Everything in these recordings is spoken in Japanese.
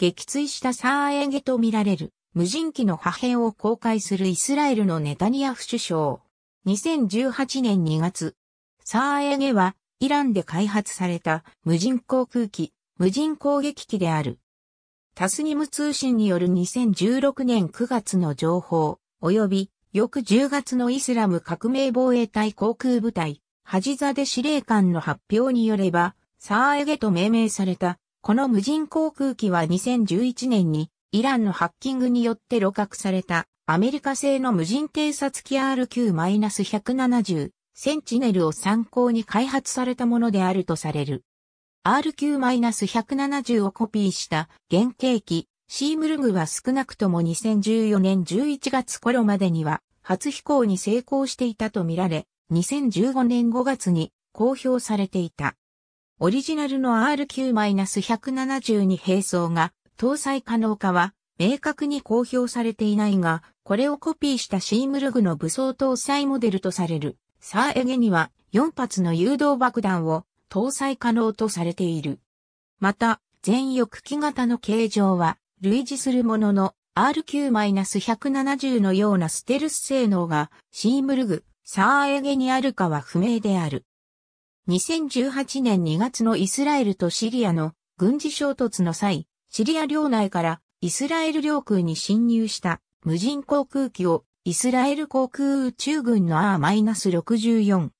撃墜したサーエゲとみられる無人機の破片を公開するイスラエルのネタニヤフ首相。2018年2月、サーエゲはイランで開発された無人航空機、無人攻撃機である。タスニム通信による2016年9月の情報、及び翌10月のイスラム革命防衛隊航空部隊、ハジザデ司令官の発表によれば、サーエゲと命名されたこの無人航空機は2011年にイランのハッキングによって露獲されたアメリカ製の無人偵察機 RQ-170 センチネルを参考に開発されたものであるとされる。RQ-170 をコピーした原型機シームルグは少なくとも2014年11月頃までには初飛行に成功していたとみられ、2015年5月に公表されていた。オリジナルの RQ-172 並走が搭載可能かは明確に公表されていないが、これをコピーしたシームルグの武装搭載モデルとされる、サーエゲには4発の誘導爆弾を搭載可能とされている。また、全翼機型の形状は類似するものの RQ-170 のようなステルス性能がシームルグ、サーエゲにあるかは不明である。2018年2月のイスラエルとシリアの軍事衝突の際、シリア領内からイスラエル領空に侵入した無人航空機をイスラエル航空宇宙軍の R-64D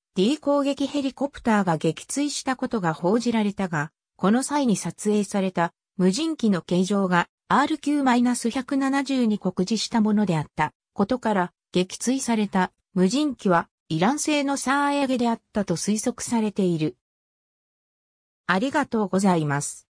攻撃ヘリコプターが撃墜したことが報じられたが、この際に撮影された無人機の形状が RQ-170 に酷似したものであったことから撃墜された無人機はイラン製のサーエゲであったと推測されている。ありがとうございます。